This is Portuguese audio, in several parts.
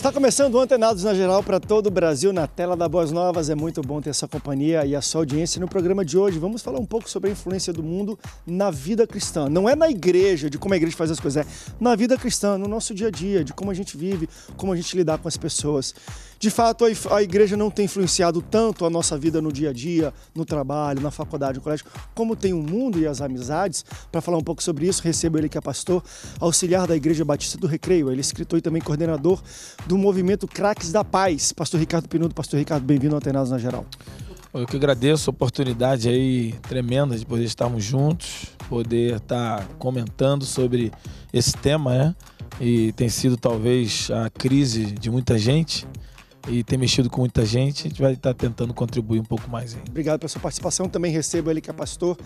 Está começando o Antenados na Geral para todo o Brasil, na tela da Boas Novas. É muito bom ter essa companhia e a sua audiência. No programa de hoje, vamos falar um pouco sobre a influência do mundo na vida cristã. Não é na igreja, de como a igreja faz as coisas, é na vida cristã, no nosso dia a dia, de como a gente vive, como a gente lidar com as pessoas. De fato, a igreja não tem influenciado tanto a nossa vida no dia a dia, no trabalho, na faculdade, no colégio, como tem o mundo e as amizades. Para falar um pouco sobre isso, recebo ele que é pastor, auxiliar da Igreja Batista do Recreio. Ele é escritor e também coordenador do movimento Craques da Paz. Pastor Ricardo Pinudo, pastor Ricardo, bem-vindo ao Antenados na Geral. Eu que agradeço a oportunidade aí tremenda de poder estarmos juntos, poder estar comentando sobre esse tema, né? E tem sido talvez a crise de muita gente e tem mexido com muita gente. A gente vai estar tá tentando contribuir um pouco mais Obrigado pela sua participação. Também recebo ele que é pastor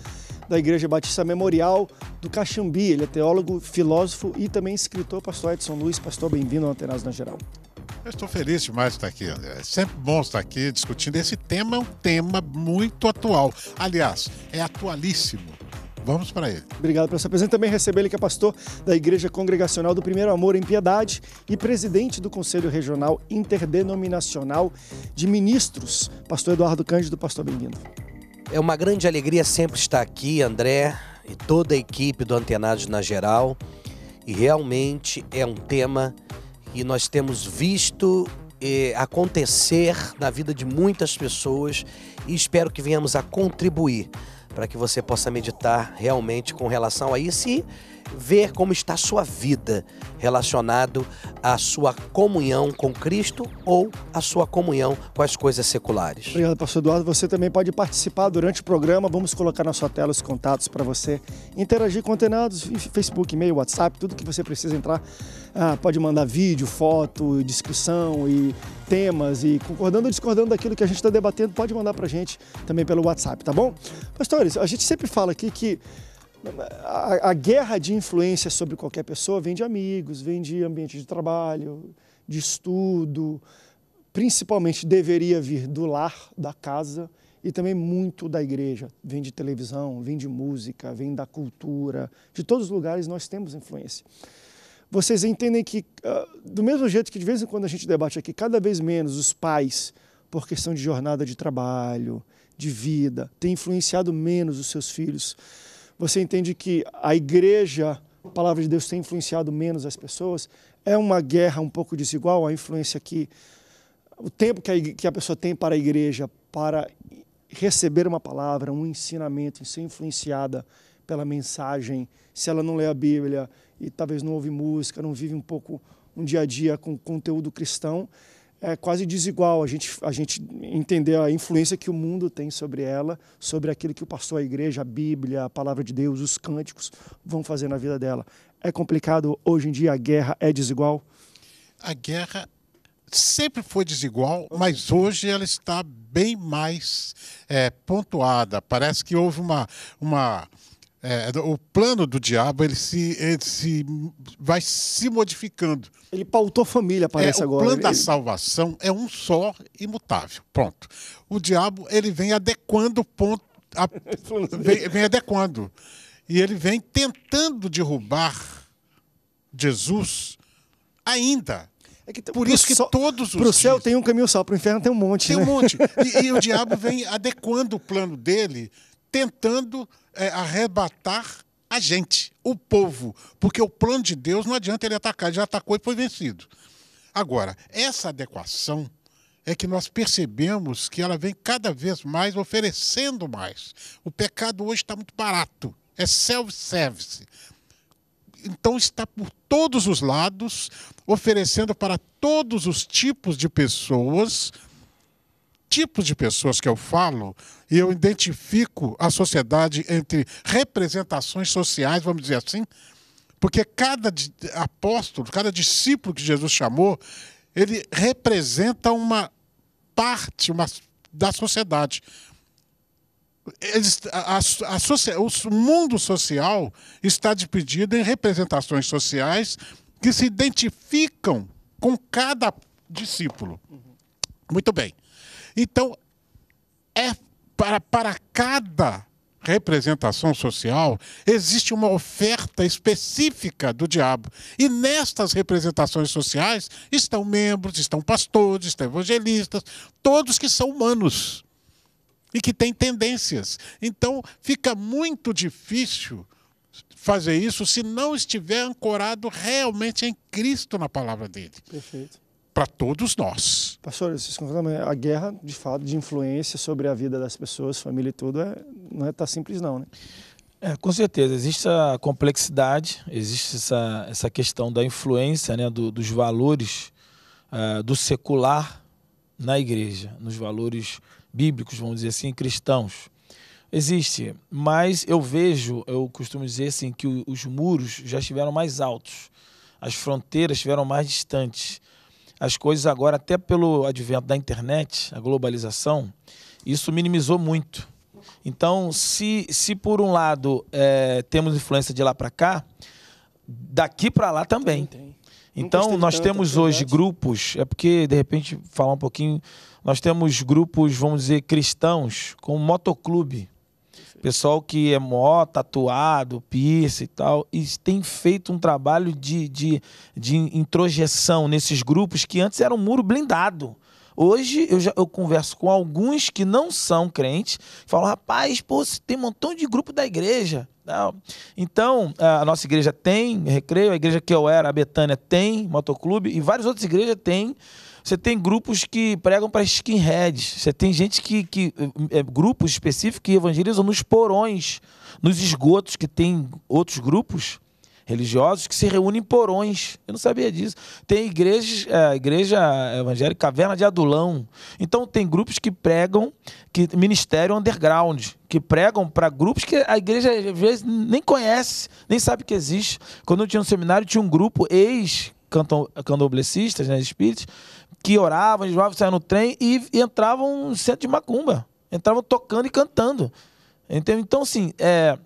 da Igreja Batista Memorial do Caxambi. Ele é teólogo, filósofo e também escritor. Pastor Edson Luiz, pastor, bem-vindo ao Antenas na Geral. Eu estou feliz demais de estar aqui, André. É sempre bom estar aqui discutindo. Esse tema é um tema muito atual. Aliás, é atualíssimo Vamos para ele. Obrigado pela sua presença. Também receber ele que é pastor da Igreja Congregacional do Primeiro Amor em Piedade e presidente do Conselho Regional Interdenominacional de Ministros, pastor Eduardo Cândido. Pastor, bem-vindo. É uma grande alegria sempre estar aqui, André, e toda a equipe do Antenados na geral. E realmente é um tema que nós temos visto eh, acontecer na vida de muitas pessoas e espero que venhamos a contribuir para que você possa meditar realmente com relação a isso e ver como está a sua vida relacionado à sua comunhão com Cristo ou à sua comunhão com as coisas seculares. Obrigado, pastor Eduardo. Você também pode participar durante o programa. Vamos colocar na sua tela os contatos para você interagir com antenados, Facebook, e-mail, WhatsApp, tudo que você precisa entrar. Ah, pode mandar vídeo, foto, descrição e temas e concordando ou discordando daquilo que a gente está debatendo, pode mandar para a gente também pelo WhatsApp, tá bom? Pastores, a gente sempre fala aqui que a, a, guerra de influência sobre qualquer pessoa vem de amigos, vem de ambiente de trabalho, de estudo, principalmente deveria vir do lar, da casa e também muito da igreja. Vem de televisão, vem de música, vem da cultura, de todos os lugares nós temos influência. Vocês entendem que, ah, do mesmo jeito que de vez em quando a gente debate aqui, cada vez menos os pais, por questão de jornada de trabalho, de vida, têm influenciado menos os seus filhos você entende que a igreja, a palavra de Deus, tem influenciado menos as pessoas. É uma guerra um pouco desigual, a influência que. O tempo que a, que a pessoa tem para a igreja, para receber uma palavra, um ensinamento, ser influenciada pela mensagem, se ela não lê a Bíblia e talvez não ouve música, não vive um pouco um dia a dia com conteúdo cristão, é quase desigual a gente, a gente entender a influência que o mundo tem sobre ela, sobre aquilo que o pastor, a igreja, a Bíblia, a palavra de Deus, os cânticos vão fazer na vida dela. É complicado hoje em dia a guerra é desigual? A guerra sempre foi desigual, mas hoje ela está bem mais é, pontuada. Parece que houve uma, uma é, o plano do diabo ele se, ele se vai se modificando. Ele pautou família, parece é, agora. O plano ele... da salvação é um só, imutável. Pronto. O diabo ele vem adequando o ponto, a, vem, vem adequando e ele vem tentando derrubar Jesus ainda. É que, Por isso que só todos os. Para o céu dias, tem um caminho só, para o inferno tem um monte. Tem né? um monte. E, e o diabo vem adequando o plano dele tentando é, arrebatar a gente, o povo. Porque o plano de Deus não adianta ele atacar, ele já atacou e foi vencido. Agora, essa adequação é que nós percebemos que ela vem cada vez mais oferecendo mais. O pecado hoje está muito barato, é self-service. Então está por todos os lados, oferecendo para todos os tipos de pessoas tipos de pessoas que eu falo, e eu identifico a sociedade entre representações sociais, vamos dizer assim, porque cada apóstolo, cada discípulo que Jesus chamou, ele representa uma parte uma, da sociedade. Eles, a, a, a, o mundo social está dividido em representações sociais que se identificam com cada discípulo. Muito bem. Então, é para, para cada representação social, existe uma oferta específica do diabo. E nestas representações sociais estão membros, estão pastores, estão evangelistas, todos que são humanos e que têm tendências. Então, fica muito difícil fazer isso se não estiver ancorado realmente em Cristo na palavra dele. Perfeito para todos nós. Pastor, vocês concordam, a guerra, de fato, de influência sobre a vida das pessoas, família e tudo, é, não é tá simples não, né? É, com certeza, existe a complexidade, existe essa, essa questão da influência né, do, dos valores uh, do secular na igreja, nos valores bíblicos, vamos dizer assim, cristãos. Existe, mas eu vejo, eu costumo dizer assim, que os muros já estiveram mais altos, as fronteiras estiveram mais distantes as coisas agora, até pelo advento da internet, a globalização, isso minimizou muito. Então, se, se por um lado é, temos influência de lá para cá, daqui para lá também. Tem, Então, nós temos hoje verdade. grupos, é porque, de repente, falar um pouquinho, nós temos grupos, vamos dizer, cristãos, como motoclube. Pessoal que é mó tatuado, piercing e tal, e tem feito um trabalho de, de, de introjeção nesses grupos que antes era um muro blindado. Hoje eu, já, eu converso com alguns que não são crentes, falo rapaz, pô, tem um montão de grupo da igreja. Não. Então, a nossa igreja tem recreio, a igreja que eu era, a Betânia, tem motoclube, e várias outras igrejas têm você tem grupos que pregam para skinheads. Você tem gente que. que é, grupos específicos que evangelizam nos porões, nos esgotos, que tem outros grupos religiosos que se reúnem em porões. Eu não sabia disso. Tem igrejas, é, igreja evangélica, caverna de adulão. Então tem grupos que pregam, que ministério underground, que pregam para grupos que a igreja às vezes nem conhece, nem sabe que existe. Quando eu tinha um seminário, tinha um grupo ex candomblecistas, né, espíritos, que oravam, jejuavam, saiam no trem e, e entravam no centro de macumba. Entravam tocando e cantando. Entendeu? Então, assim, é,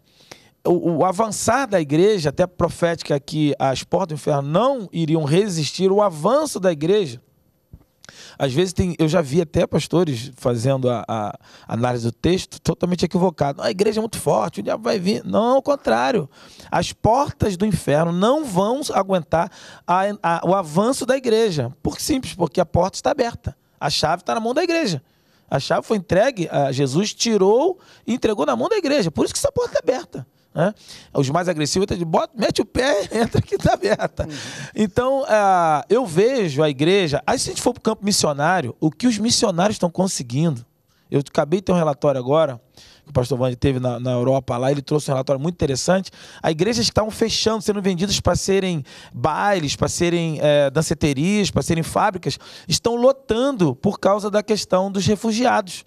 o, o, avançar da igreja, até profética que as portas do inferno não iriam resistir, o avanço da igreja às vezes tem, eu já vi até pastores fazendo a, a análise do texto totalmente equivocado. Ah, a igreja é muito forte, o diabo vai vir. Não, ao contrário. As portas do inferno não vão aguentar a, a, o avanço da igreja. Por que simples, porque a porta está aberta. A chave está na mão da igreja. A chave foi entregue, Jesus tirou e entregou na mão da igreja. Por isso que essa porta é aberta. Né? Os mais agressivos de bota, mete o pé, entra que tá aberta. Uhum. Então, uh, eu vejo a igreja, aí se a gente for para o campo missionário, o que os missionários estão conseguindo. Eu acabei de ter um relatório agora, que o pastor Vande teve na, na, Europa lá, ele trouxe um relatório muito interessante. As igrejas estavam fechando, sendo vendidas para serem bailes, para serem é, danceterias, para serem fábricas, estão lotando por causa da questão dos refugiados.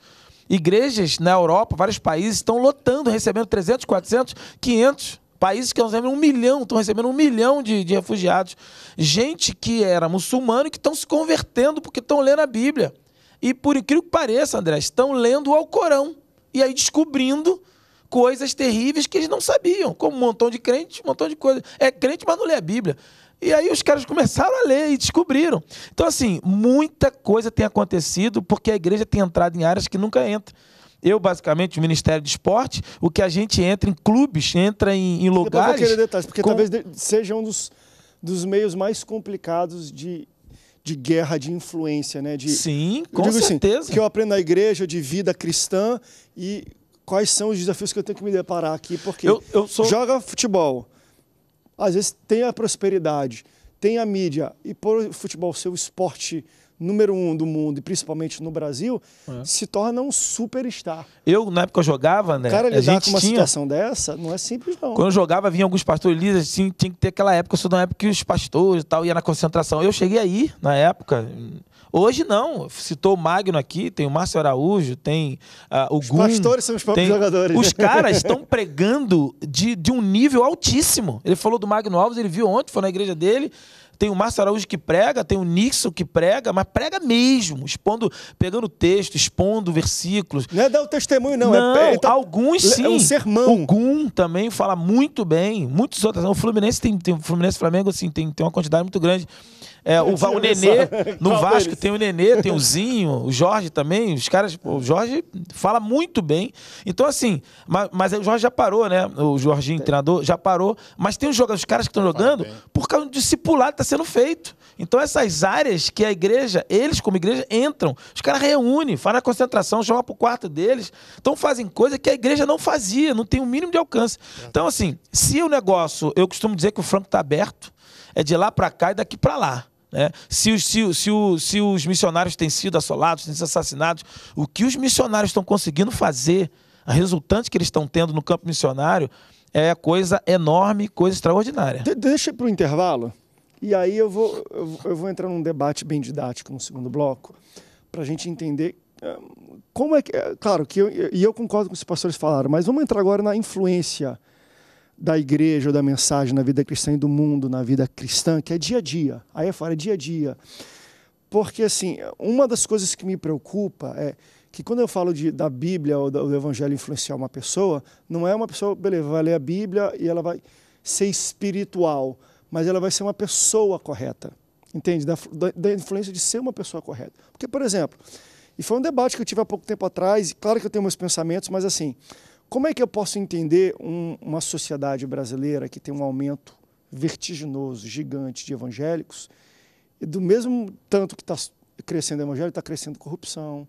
Igrejas na Europa, vários países, estão lotando, recebendo 300, 400, 500. Países que estão recebendo um milhão, estão recebendo um milhão de, de refugiados. Gente que era muçulmana e que estão se convertendo porque estão lendo a Bíblia. E por incrível que pareça, André, estão lendo o Alcorão. E aí descobrindo coisas terríveis que eles não sabiam, como um montão de crentes, um montão de coisas, É crente, mas não lê a Bíblia. E aí os caras começaram a ler e descobriram. Então, assim, muita coisa tem acontecido porque a igreja tem entrado em áreas que nunca entra. Eu, basicamente, o Ministério de Esporte, o que a gente entra em clubes, entra em, em lugares. Eu vou querer detalhes, porque com... talvez seja um dos, dos meios mais complicados de, de guerra de influência, né? De, Sim, com assim, certeza. Assim, que eu aprendo na igreja de vida cristã e quais são os desafios que eu tenho que me deparar aqui, porque eu, eu sou... joga futebol, às vezes tem a prosperidade, tem a mídia, e por o futebol ser o esporte número um do mundo, e principalmente no Brasil, é. se torna um superstar. Eu, na época eu jogava, né? Cara, lidar a gente com uma tinha... situação dessa não é simples, não. Quando eu jogava, vinha alguns pastores líderes, assim, tinha que ter aquela época, eu sou da época que os pastores e tal, ia na concentração. Eu cheguei aí, na época, Hoje não. Citou o Magno aqui, tem o Márcio Araújo, tem uh, o os Gun. Os pastores são os próprios tem... jogadores. Os caras estão pregando de, de um nível altíssimo. Ele falou do Magno Alves, ele viu ontem, foi na igreja dele tem o Márcio Araújo que prega, tem o Nixon que prega, mas prega mesmo, expondo, pegando texto, expondo versículos. Não é dar o testemunho, não. É não é, então, alguns sim. É um sermão. O também fala muito bem, muitos outros. O Fluminense tem, tem o Fluminense Flamengo, assim, tem, tem uma quantidade muito grande. É, o, o Nenê, no Vasco tem o Nenê, tem o Zinho, o Jorge também. Os caras, o Jorge fala muito bem. Então, assim, mas, mas o Jorge já parou, né? O Jorginho, treinador, já parou. Mas tem os, jogadores, os caras que estão jogando bem. por causa do discipulado que está sendo feito. Então, essas áreas que a igreja, eles como igreja, entram. Os caras reúnem, fazem a concentração, chamam pro quarto deles. Então, fazem coisa que a igreja não fazia, não tem o um mínimo de alcance. É. Então, assim, se o negócio, eu costumo dizer que o Franco está aberto, é de lá para cá e daqui para lá. Né? Se, os, se, se, se os missionários têm sido assolados, têm sido assassinados, o que os missionários estão conseguindo fazer, a resultante que eles estão tendo no campo missionário, é coisa enorme, coisa extraordinária. De deixa para o intervalo, e aí eu vou, eu vou entrar num debate bem didático no segundo bloco, para a gente entender eh, como é que. Eh, claro, que eu, e eu concordo com o que os pastores falaram, mas vamos entrar agora na influência da igreja ou da mensagem na vida cristã e do mundo na vida cristã, que é dia a dia. Aí é fora, é dia a dia. Porque, assim, uma das coisas que me preocupa é que quando eu falo de, da Bíblia ou do Evangelho influenciar uma pessoa, não é uma pessoa, beleza, vai ler a Bíblia e ela vai ser espiritual, mas ela vai ser uma pessoa correta. Entende? Da, da, da influência de ser uma pessoa correta. Porque, por exemplo, e foi um debate que eu tive há pouco tempo atrás, e claro que eu tenho meus pensamentos, mas assim, como é que eu posso entender um, uma sociedade brasileira que tem um aumento vertiginoso, gigante de evangélicos, e do mesmo tanto que está crescendo o evangelho, está crescendo corrupção,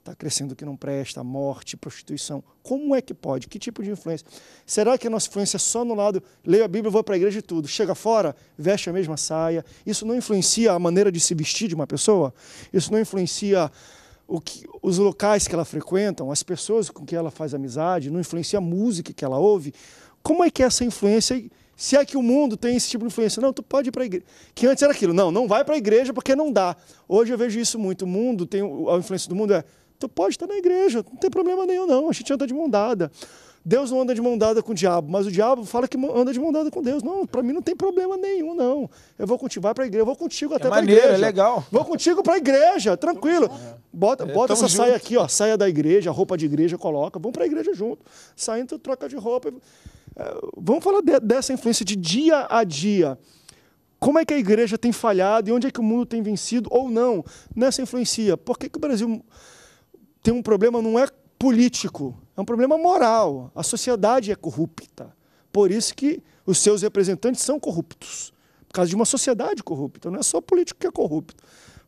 está crescendo o que não presta, morte, prostituição. Como é que pode? Que tipo de influência? Será que a nossa influência é só no lado, leio a Bíblia, vou para a igreja e tudo? Chega fora, veste a mesma saia. Isso não influencia a maneira de se vestir de uma pessoa? Isso não influencia que, os locais que ela frequenta, as pessoas com que ela faz amizade, não influencia a música que ela ouve. Como é que é essa influência, se é que o mundo tem esse tipo de influência? Não, tu pode ir para a igreja. Que antes era aquilo, não, não vai para a igreja porque não dá. Hoje eu vejo isso muito. O mundo tem, a influência do mundo é, tu pode estar na igreja, não tem problema nenhum não, a gente anda de mão dada. Deus não anda de mão dada com o diabo, mas o diabo fala que anda de mão dada com Deus. Não, para mim não tem problema nenhum, não. Eu vou contigo, vai para a igreja, eu vou contigo até é para a é igreja. É legal. Vou contigo para a igreja, tranquilo. Né? Bota, é, bota essa saia aqui, ó, saia da igreja, roupa de igreja, coloca. Vamos para a igreja junto. Saindo, troca de roupa. É, vamos falar de, dessa influência de dia a dia. Como é que a igreja tem falhado e onde é que o mundo tem vencido ou não nessa influência? Por que, que o Brasil tem um problema, não é político, é um problema moral. A sociedade é corrupta. Por isso que os seus representantes são corruptos. Por causa de uma sociedade corrupta. Não é só político que é corrupto.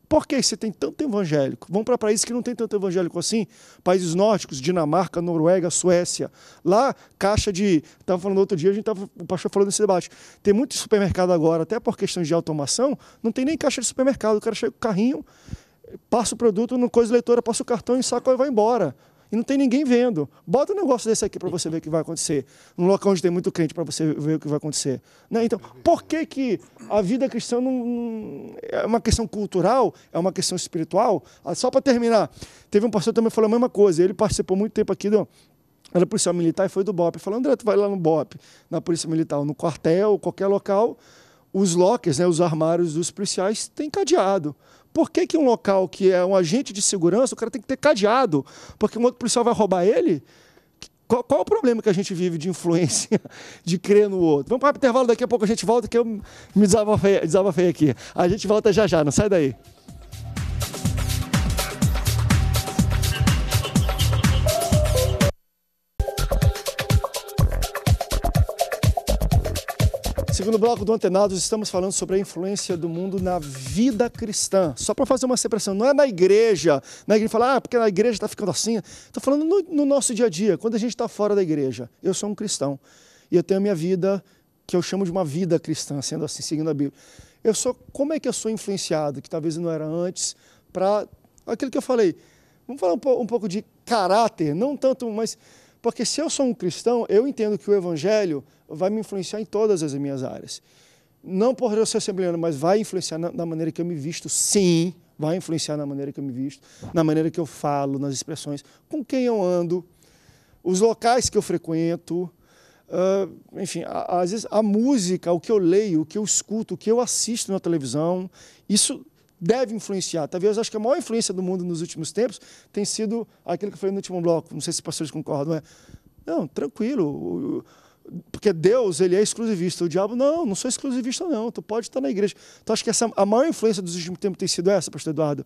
Por que você tem tanto evangélico? Vamos para países que não tem tanto evangélico assim, países nórdicos, Dinamarca, Noruega, Suécia. Lá, caixa de. Estava falando outro dia, a gente estava o pastor falando nesse debate. Tem muito supermercado agora, até por questões de automação, não tem nem caixa de supermercado. O cara chega com o carrinho, passa o produto no coisa eleitora passa o cartão em saco e vai embora e não tem ninguém vendo. Bota um negócio desse aqui para você ver o que vai acontecer. Num local onde tem muito crente para você ver o que vai acontecer. Né? Então, por que, que a vida cristã não, é uma questão cultural, é uma questão espiritual? Ah, só para terminar, teve um pastor que também falou a mesma coisa. Ele participou muito tempo aqui do, era policial militar e foi do BOP. Falou, André, tu vai lá no BOP, na Polícia Militar, no quartel, qualquer local, os lockers, né, os armários dos policiais, têm cadeado. Por que, que um local que é um agente de segurança, o cara tem que ter cadeado? Porque um outro policial vai roubar ele? Qual, qual é o problema que a gente vive de influência, de crer no outro? Vamos para o intervalo, daqui a pouco a gente volta, que eu me desabafei, desabafei aqui. A gente volta já já, não sai daí. Segundo bloco do Antenados, estamos falando sobre a influência do mundo na vida cristã. Só para fazer uma separação, não é na igreja. Na igreja falar, ah, porque a igreja está ficando assim. Estou falando no, no, nosso dia a dia, quando a gente está fora da igreja. Eu sou um cristão e eu tenho a minha vida, que eu chamo de uma vida cristã, sendo assim, seguindo a Bíblia. Eu sou, como é que eu sou influenciado, que talvez não era antes, para aquilo que eu falei. Vamos falar um, um pouco de caráter, não tanto, mas porque se eu sou um cristão, eu entendo que o evangelho vai me influenciar em todas as minhas áreas. Não por eu ser assembleano, mas vai influenciar na, na maneira que eu me visto, sim, vai influenciar na maneira que eu me visto, na maneira que eu falo, nas expressões, com quem eu ando, os locais que eu frequento, Uh, enfim, às vezes a música, o que eu leio, o que eu escuto, o que eu assisto na televisão, isso deve influenciar. Talvez acho que a maior influência do mundo nos últimos tempos tem sido aquilo que eu falei no último bloco. Não sei se os pastores concordam. É, não, tranquilo. Porque Deus, ele é exclusivista. O diabo, não, não sou exclusivista, não. Tu pode estar na igreja. Tu acho que essa, a maior influência dos últimos tempos tem sido essa, pastor Eduardo.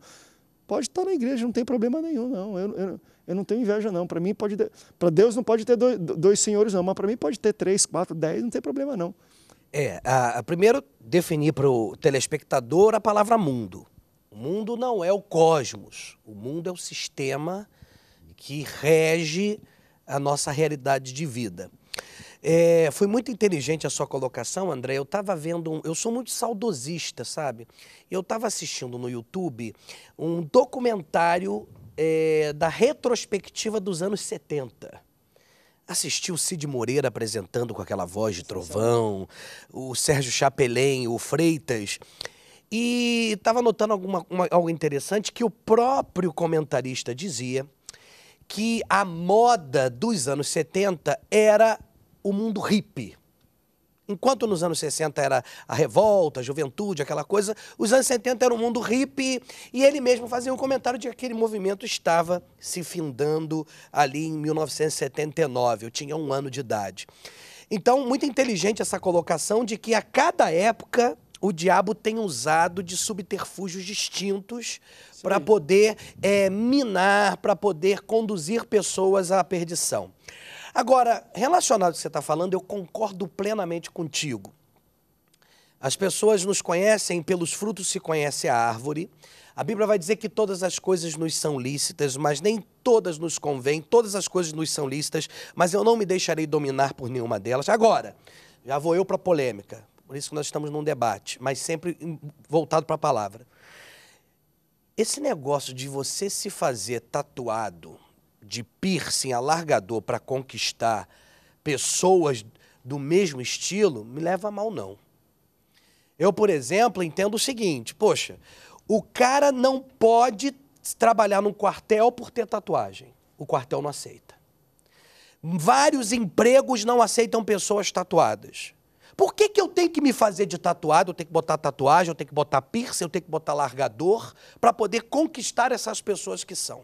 Pode estar na igreja, não tem problema nenhum, não. Eu, eu, eu não tenho inveja, não. Para mim, pode. Para Deus não pode ter dois, dois senhores, não. Mas para mim, pode ter três, quatro, dez, não tem problema, não. É, a, a primeiro definir para o telespectador a palavra mundo. O mundo não é o cosmos, o mundo é o sistema que rege a nossa realidade de vida. É, foi muito inteligente a sua colocação, André. Eu estava vendo um, Eu sou muito saudosista, sabe? Eu estava assistindo no YouTube um documentário é, da retrospectiva dos anos 70. Assisti o Cid Moreira apresentando com aquela voz de trovão, o Sérgio Chapelém, o Freitas. E estava notando alguma, uma, algo interessante que o próprio comentarista dizia que a moda dos anos 70 era o mundo hippie. Enquanto nos anos 60 era a revolta, a juventude, aquela coisa, os anos 70 era um mundo hippie e ele mesmo fazia um comentário de que aquele movimento estava se findando ali em 1979. Eu tinha um ano de idade. Então, muito inteligente essa colocação de que a cada época o diabo tem usado de subterfúgios distintos para poder é, minar, para poder conduzir pessoas à perdição. Agora, relacionado ao que você está falando, eu concordo plenamente contigo. As pessoas nos conhecem, pelos frutos se conhece a árvore. A Bíblia vai dizer que todas as coisas nos são lícitas, mas nem todas nos convêm, todas as coisas nos são lícitas, mas eu não me deixarei dominar por nenhuma delas. Agora, já vou eu para a polêmica, por isso que nós estamos num debate, mas sempre voltado para a palavra. Esse negócio de você se fazer tatuado de piercing alargador para conquistar pessoas do mesmo estilo, me leva a mal, não. Eu, por exemplo, entendo o seguinte: poxa, o cara não pode trabalhar num quartel por ter tatuagem. O quartel não aceita. Vários empregos não aceitam pessoas tatuadas. Por que, que eu tenho que me fazer de tatuado? Eu tenho que botar tatuagem, eu tenho que botar piercing, eu tenho que botar largador para poder conquistar essas pessoas que são.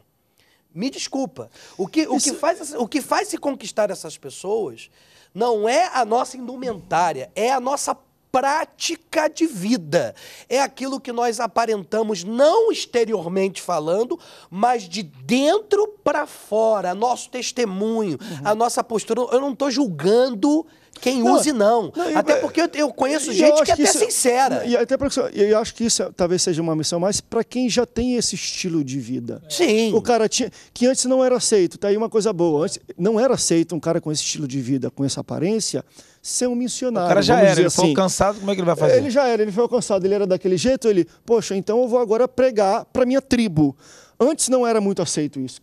Me desculpa. O que, o, que faz, o que faz se conquistar essas pessoas não é a nossa indumentária, é a nossa prática de vida. É aquilo que nós aparentamos, não exteriormente falando, mas de dentro para fora. Nosso testemunho, uhum. a nossa postura. Eu não estou julgando quem não, use, não. não até é, porque eu, eu conheço gente que é até isso, é- sincera. E até porque eu acho que isso é, talvez seja uma missão mais para quem já tem esse estilo de vida. Sim. O cara tinha. Que antes não era aceito, tá aí uma coisa boa. Antes não era aceito um cara com esse estilo de vida, com essa aparência, ser um missionário. O cara já era, ele assim. foi alcançado, como é que ele vai fazer? Ele já era, ele foi alcançado, ele era daquele jeito, ele, poxa, então eu vou agora pregar para minha tribo. Antes não era muito aceito isso.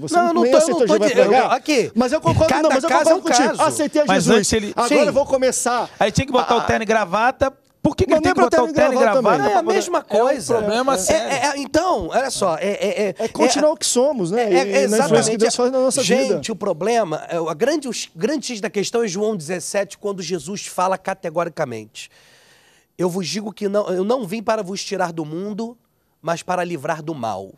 Você não, não, nem aceitou Jesus de... aqui. Mas eu concordo, Cada não, mas eu concordo é um Caso. Aceitei mas Jesus. Ele... Agora Sim. eu vou começar. Aí tinha que botar ah. o terno e gravata. Por que, que ele tem que botar o terno e gravata? É a mesma coisa. É um problema é, é, é, então, olha só. É, é, é, é continuar o que somos, né? É, exatamente. que Deus faz na nossa Gente, vida. Gente, o problema, a grande, o grande X da questão é João 17, quando Jesus fala categoricamente. Eu vos digo que não, eu não vim para vos tirar do mundo, mas para livrar do mal.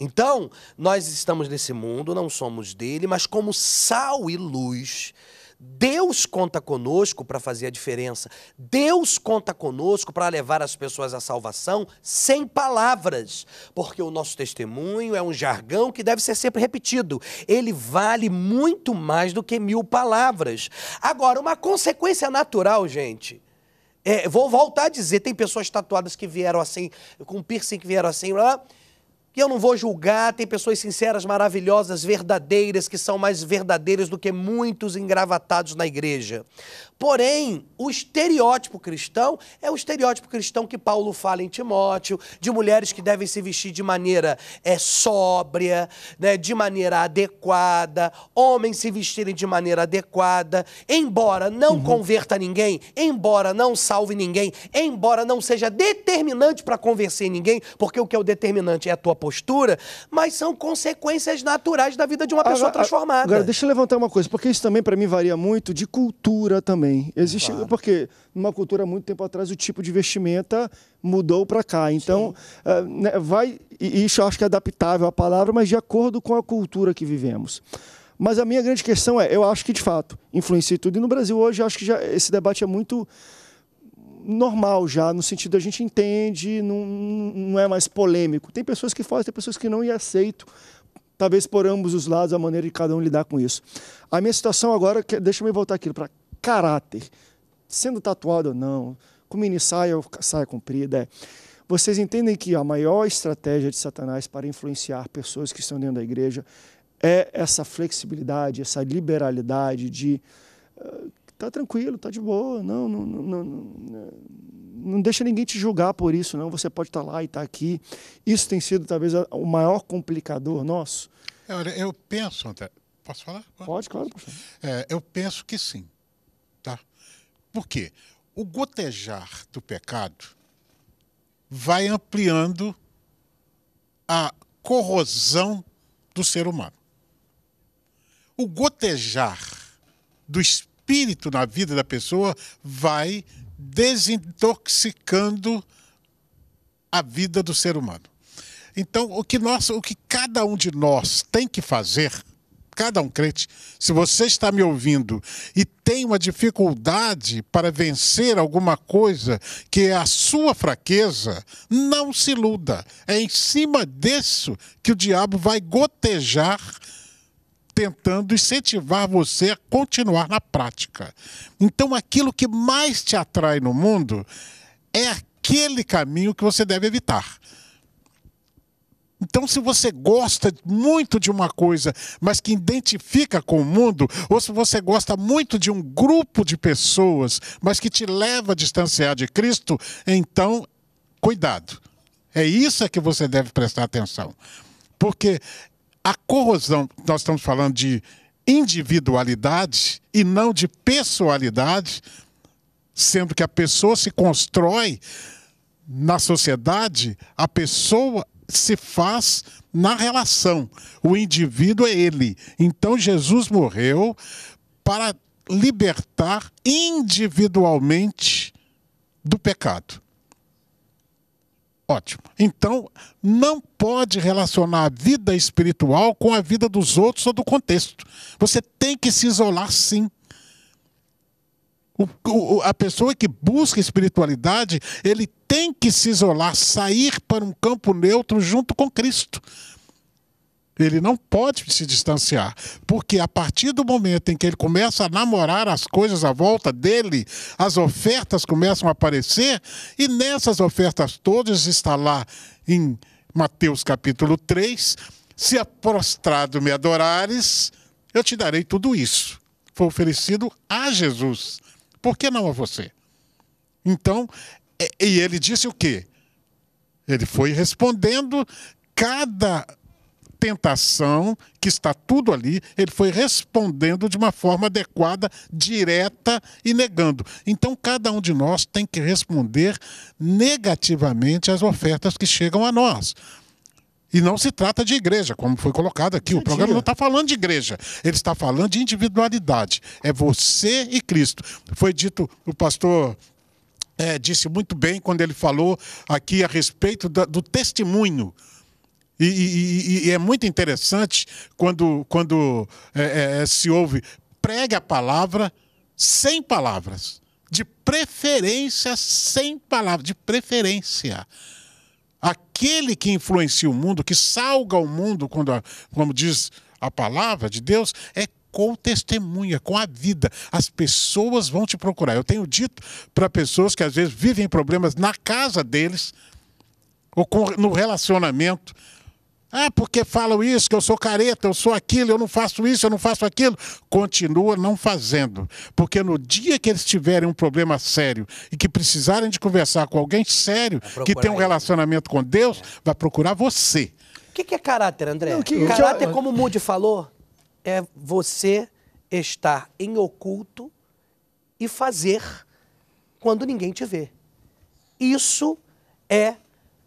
Então, nós estamos nesse mundo, não somos dele, mas como sal e luz. Deus conta conosco para fazer a diferença. Deus conta conosco para levar as pessoas à salvação sem palavras, porque o nosso testemunho é um jargão que deve ser sempre repetido. Ele vale muito mais do que mil palavras. Agora, uma consequência natural, gente. É, vou voltar a dizer, tem pessoas tatuadas que vieram assim, com piercing que vieram assim, lá e eu não vou julgar, tem pessoas sinceras, maravilhosas, verdadeiras, que são mais verdadeiras do que muitos engravatados na igreja. Porém, o estereótipo cristão é o estereótipo cristão que Paulo fala em Timóteo, de mulheres que devem se vestir de maneira é, sóbria, né, de maneira adequada, homens se vestirem de maneira adequada, embora não uhum. converta ninguém, embora não salve ninguém, embora não seja determinante para convencer ninguém, porque o que é o determinante é a tua posição postura, mas são consequências naturais da vida de uma pessoa agora, transformada. Agora, deixa eu levantar uma coisa, porque isso também para mim varia muito de cultura também. Existe, claro. porque numa cultura muito tempo atrás o tipo de vestimenta mudou para cá. Então, uh, né, vai e isso eu acho que é adaptável à palavra, mas de acordo com a cultura que vivemos. Mas a minha grande questão é, eu acho que de fato influencia tudo. E no Brasil hoje, eu acho que já, esse debate é muito normal já, no sentido a gente entende, não, não é mais polêmico. Tem pessoas que fazem, tem pessoas que não e aceito, talvez por ambos os lados, a maneira de cada um lidar com isso. A minha situação agora, deixa eu voltar aqui para caráter. Sendo tatuado ou não, com mini saia ou saia comprida, é. Vocês entendem que a maior estratégia de Satanás para influenciar pessoas que estão dentro da igreja é essa flexibilidade, essa liberalidade de eh, tá tranquilo, tá de boa, não, não, não, não, não deixa ninguém te julgar por isso, não. Você pode estar tá lá e estar tá aqui. Isso tem sido talvez o maior complicador nosso. É, olha, eu penso, André, posso falar? Pode, claro. É, eu penso que sim, tá? Por quê? O gotejar do pecado vai ampliando a corrosão do ser humano. O gotejar do espírito espírito na vida da pessoa vai desintoxicando a vida do ser humano. Então, o que nós, o que cada um de nós tem que fazer, cada um crente, se você está me ouvindo e tem uma dificuldade para vencer alguma coisa que é a sua fraqueza, não se iluda. É em cima disso que o diabo vai gotejar tentando incentivar você a continuar na prática. Então, aquilo que mais te atrai no mundo é aquele caminho que você deve evitar. Então, se você gosta muito de uma coisa, mas que identifica com o mundo, ou se você gosta muito de um grupo de pessoas, mas que te leva a distanciar de Cristo, então, cuidado. É isso é que você deve prestar atenção. Porque a corrosão, nós estamos falando de individualidade e não de pessoalidade, sendo que a pessoa se constrói na sociedade, a pessoa se faz na relação. O indivíduo é ele. Então Jesus morreu para libertar individualmente do pecado. Ótimo. Então, não pode relacionar a vida espiritual com a vida dos outros ou do contexto. Você tem que se isolar, sim. O, o, a pessoa que busca espiritualidade, ele tem que se isolar, sair para um campo neutro junto com Cristo. Ele não pode se distanciar, porque a partir do momento em que ele começa a namorar as coisas à volta dele, as ofertas começam a aparecer, e nessas ofertas todas está lá em Mateus capítulo 3, se é prostrado me adorares, eu te darei tudo isso. Foi oferecido a Jesus. Por que não a você? Então, e ele disse o quê? Ele foi respondendo cada tentação, que está tudo ali, ele foi respondendo de uma forma adequada, direta e negando. Então, cada um de nós tem que responder negativamente às ofertas que chegam a nós. E não se trata de igreja, como foi colocado aqui. o programa não está falando de igreja, ele está falando de individualidade. É você e Cristo. Foi dito, o pastor é, disse muito bem quando ele falou aqui a respeito da, do testemunho. E, e, e, é muito interessante quando, quando é, é, é se ouve prega a palavra sem palavras. De preferência sem palavras, de preferência. Aquele que influencia o mundo, que salga o mundo, quando a, como diz a palavra de Deus, é com testemunha, é com a vida. As pessoas vão te procurar. Eu tenho dito para pessoas que às vezes vivem problemas na casa deles, ou com, no relacionamento, ah, porque falam isso, que eu sou careta, eu sou aquilo, eu não faço isso, eu não faço aquilo. Continua não fazendo. Porque no dia que eles tiverem um problema sério e que precisarem de conversar com alguém sério, que tem um relacionamento com Deus, é. vai procurar você. O que, que, é caráter, André? Não, que... Caráter, como o Moody falou, é você estar em oculto e fazer quando ninguém te vê. Isso é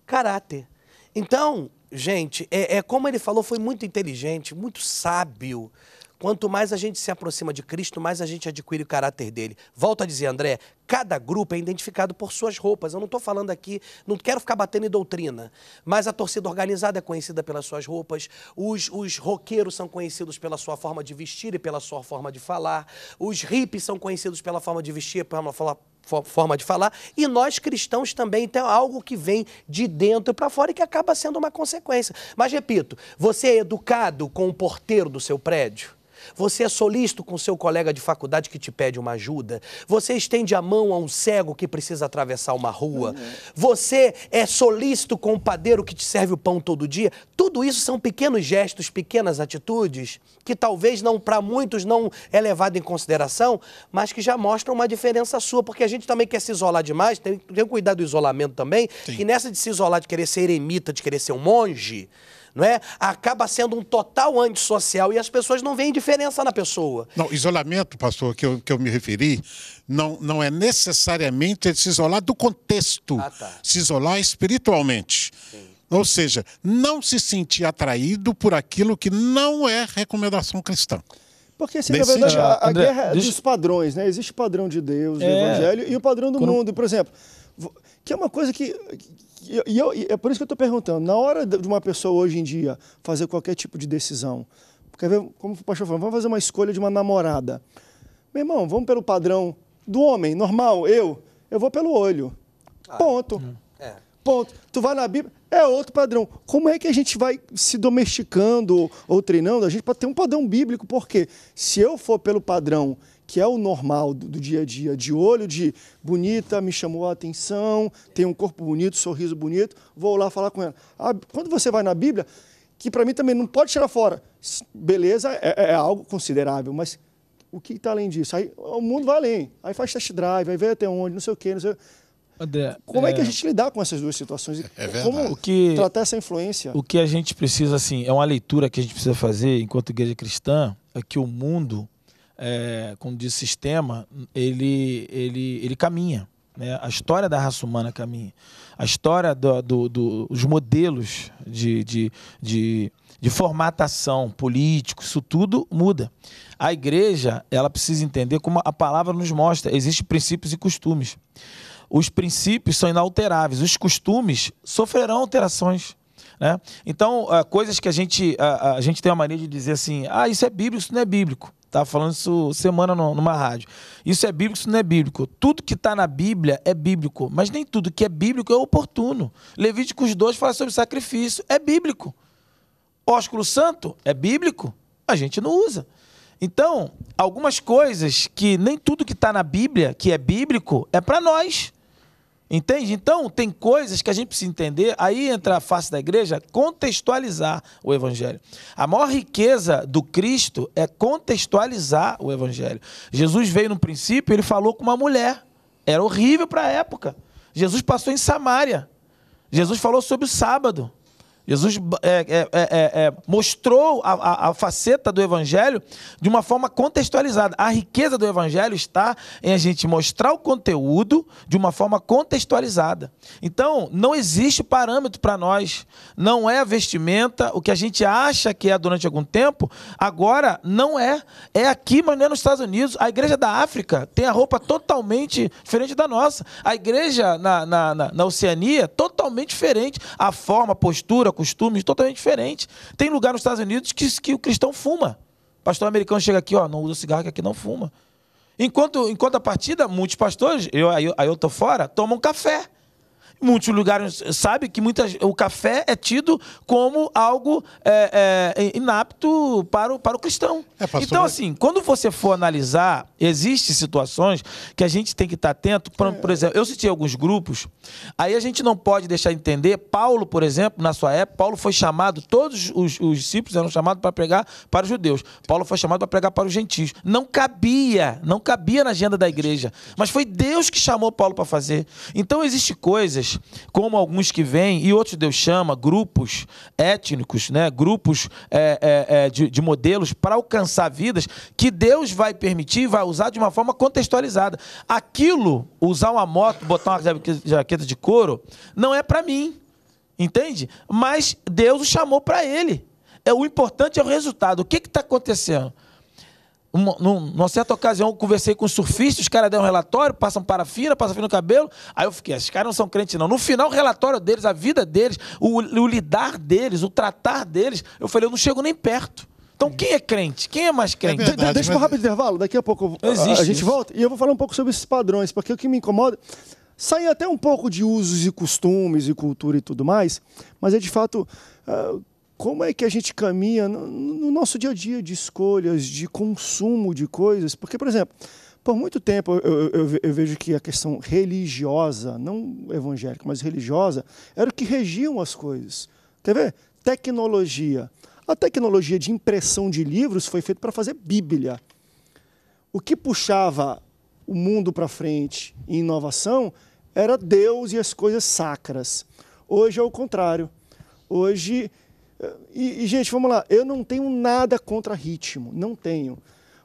caráter. Então, Gente, é, é, como ele falou, foi muito inteligente, muito sábio. Quanto mais a gente se aproxima de Cristo, mais a gente adquire o caráter dele. Volto a dizer, André, cada grupo é identificado por suas roupas. Eu não estou falando aqui, não quero ficar batendo em doutrina, mas a torcida organizada é conhecida pelas suas roupas, os, os roqueiros são conhecidos pela sua forma de vestir e pela sua forma de falar, os hippies são conhecidos pela forma de vestir, pela, pela, forma de falar, e nós cristãos também, então é algo que vem de dentro para fora e que acaba sendo uma consequência. Mas repito, você é educado com o porteiro do seu prédio? Você é solícito com seu colega de faculdade que te pede uma ajuda. Você estende a mão a um cego que precisa atravessar uma rua. Uhum. Você é solícito com o um padeiro que te serve o pão todo dia. Tudo isso são pequenos gestos, pequenas atitudes que talvez não para muitos não é levado em consideração, mas que já mostram uma diferença sua, porque a gente também quer se isolar demais, tem, que cuidar do isolamento também, Sim. nessa de se isolar, de querer ser eremita, de querer ser um monge, não é? acaba sendo um total antissocial e as pessoas não veem diferença na pessoa. Não, isolamento, pastor, que eu, que eu me referi, não, não é necessariamente se isolar do contexto, ah, tá. se isolar espiritualmente. Sim. Ou seja, não se sentir atraído por aquilo que não é recomendação cristã. Porque assim, Nesse na verdade, a, a ah, André, guerra é deixa... dos padrões, né? Existe o padrão de Deus, do é. evangelho e o padrão do Quando... mundo. Por exemplo, que é uma coisa que, e, eu, é por isso que eu estou perguntando, na hora de uma pessoa hoje em dia fazer qualquer tipo de decisão, quer ver, como o pastor falou, vamos fazer uma escolha de uma namorada. Meu irmão, vamos pelo padrão do homem, normal, eu, eu vou pelo olho. Ah, Ponto. Hum, é. Ponto. Tu vai na Bíblia, é outro padrão. Como é que a gente vai se domesticando ou treinando a gente para ter um padrão bíblico? Porque se eu for pelo padrão que é o normal do, do dia a dia, de olho de bonita, me chamou a atenção, tem um corpo bonito, sorriso bonito, vou lá falar com ela. Ah, quando você vai na Bíblia, que para mim também não pode tirar fora, beleza é, é, é algo considerável, mas o que está além disso? Aí o mundo vai além, aí faz test drive, aí vê até onde, não sei o quê, não sei o quê. André, como é, é, que a é gente lidar com essas duas situações? É verdade. como o que, tratar essa influência? O que a gente precisa, assim, é uma leitura que a gente precisa fazer enquanto igreja cristã, é que o mundo é, como diz sistema, ele, ele, ele caminha. Né? A história da raça humana caminha. A história dos do, do, do modelos de, de, de, de formatação político, isso tudo muda. A igreja, ela precisa entender como a palavra nos mostra. Existem princípios e costumes. Os princípios são inalteráveis, os costumes sofrerão alterações. Né? Então, ah, coisas que a gente, a, ah, ah, a gente tem a mania de dizer assim, ah, isso é bíblico, isso não é bíblico. Estava tá falando isso semana numa rádio. Isso é bíblico, isso não é bíblico. Tudo que está na Bíblia é bíblico, mas nem tudo que é bíblico é oportuno. Levíticos 2 fala sobre sacrifício, é bíblico. Ósculo Santo é bíblico, a gente não usa. Então, algumas coisas que nem tudo que está na Bíblia, que é bíblico, é para nós. Entende? Então, tem coisas que a gente precisa entender. Aí entra a face da igreja contextualizar o evangelho. A maior riqueza do Cristo é contextualizar o evangelho. Jesus veio no princípio, ele falou com uma mulher. Era horrível para a época. Jesus passou em Samaria. Jesus falou sobre o sábado. Jesus é é, é, é, é, mostrou a, a, a, faceta do Evangelho de uma forma contextualizada. A riqueza do Evangelho está em a gente mostrar o conteúdo de uma forma contextualizada. Então, não existe parâmetro para nós. Não é a vestimenta, o que a gente acha que é durante algum tempo, agora não é. É aqui, mas não é nos Estados Unidos. A igreja da África tem a roupa totalmente diferente da nossa. A igreja na, na, na, na Oceania, totalmente diferente. A forma, a postura, cultura, costumes totalmente diferente. Tem lugar nos Estados Unidos que, que o cristão fuma. Pastor americano chega aqui, ó, não usa cigarro que aqui não fuma. Enquanto, enquanto a partida, muitos pastores, eu, aí, eu, aí eu tô fora, tomam café muitos lugares sabem que muitas, o café é tido como algo é, é, inapto para o, para o cristão. É, pastor, então, assim, quando você for analisar, existem situações que a gente tem que estar atento. Por, é. por exemplo, eu citei alguns grupos, aí a gente não pode deixar de entender. Paulo, por exemplo, na sua época, Paulo foi chamado, todos os, os discípulos eram chamados para pregar para os judeus. Paulo foi chamado para pregar para os gentios. Não cabia, não cabia na agenda da igreja. Mas foi Deus que chamou Paulo para fazer. Então, existem coisas como alguns que vêm, e outros Deus chama, grupos étnicos, né? grupos é, é, é de, de modelos para alcançar vidas que Deus vai permitir, vai usar de uma forma contextualizada. Aquilo, usar uma moto, botar uma jaqueta de couro, não é para mim, entende? Mas Deus o chamou para ele. É, o importante é o resultado. O que está acontecendo? Uma, numa certa ocasião, eu conversei com um surfista, os caras deram um relatório, passam parafina, passam fio no cabelo. Aí eu fiquei, esses caras não são crentes, não. No final, o relatório deles, a vida deles, o, o lidar deles, o tratar deles, eu falei, eu não chego nem perto. Então, quem é crente? Quem é mais é crente? É verdade, Deixa mas... um rápido intervalo, daqui a pouco a, a, gente volta e eu vou falar um pouco sobre esses padrões, porque o que me incomoda. Sair até um pouco de usos e costumes e cultura e tudo mais, mas é de fato. Uh, como é que a gente caminha no, no nosso dia a dia de escolhas, de consumo de coisas. Porque, por exemplo, por muito tempo eu, eu, eu, vejo que a questão religiosa, não evangélica, mas religiosa, era o que regiam as coisas. Quer ver? Tecnologia. A tecnologia de impressão de livros foi feita para fazer Bíblia. O que puxava o mundo para frente em inovação era Deus e as coisas sacras. Hoje é o contrário. Hoje e, e, gente, vamos lá, eu não tenho nada contra ritmo, não tenho.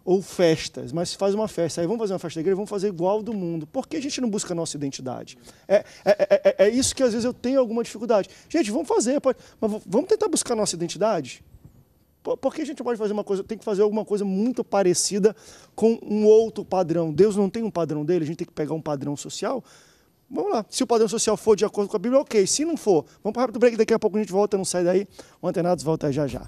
Ou festas, mas se faz uma festa, aí vamos fazer uma festa da igreja, vamos fazer igual do mundo. Por que a gente não busca a nossa identidade? É, é, é, é, é isso que às vezes eu tenho alguma dificuldade. Gente, vamos fazer, pode, mas vamos tentar buscar a nossa identidade? Por, por que a gente pode fazer uma coisa, tem que fazer alguma coisa muito parecida com um outro padrão? Deus não tem um padrão dele, a gente tem que pegar um padrão social Vamos lá. Se o padrão social for de acordo com a Bíblia, ok. Se não for, vamos para o rápido break. Daqui a pouco a gente volta. Não sai daí. O Antenados volta já já.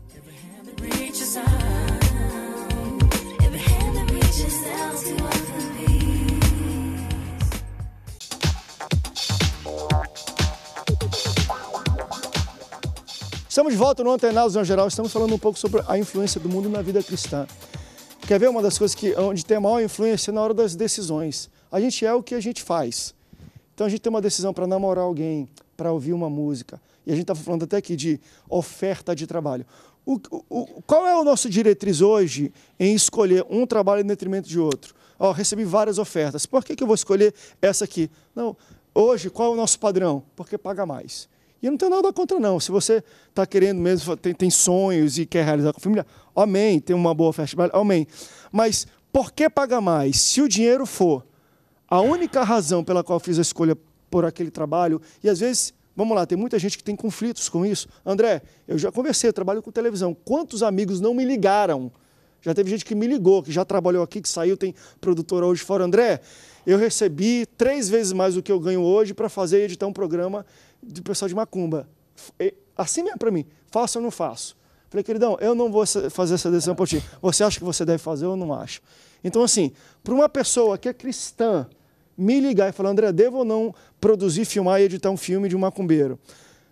Estamos de volta no Antenados no geral. Estamos falando um pouco sobre a influência do mundo na vida cristã. Quer ver uma das coisas que onde tem a maior influência na hora das decisões? A gente é o que a gente faz. Então a gente tem uma decisão para namorar alguém, para ouvir uma música. E a gente estava tá falando até aqui de oferta de trabalho. O, o, qual é o nosso diretriz hoje em escolher um trabalho em detrimento de outro? oh, recebi várias ofertas. Por que, que eu vou escolher essa aqui? Não. Hoje, qual é o nosso padrão? Porque paga mais. E eu não tenho nada contra, não. Se você está querendo mesmo, tem, tem, sonhos e quer realizar com a família, amém. Tem uma boa festa, amém. Mas por que paga mais? Se o dinheiro for a única razão pela qual fiz a escolha por aquele trabalho, e às vezes, vamos lá, tem muita gente que tem conflitos com isso. André, eu já conversei, eu trabalho com televisão. Quantos amigos não me ligaram? Já teve gente que me ligou, que já trabalhou aqui, que saiu, tem produtora hoje fora. André, eu recebi três vezes mais do que eu ganho hoje para fazer e editar um programa de pessoal de Macumba. Assim mesmo para mim, faço ou não faço? Falei, queridão, eu não vou fazer essa decisão por ti. Você acha que você deve fazer ou não acho? Então, assim, para uma pessoa que é cristã, me ligar e falar, André, devo ou não produzir, filmar e editar um filme de um macumbeiro?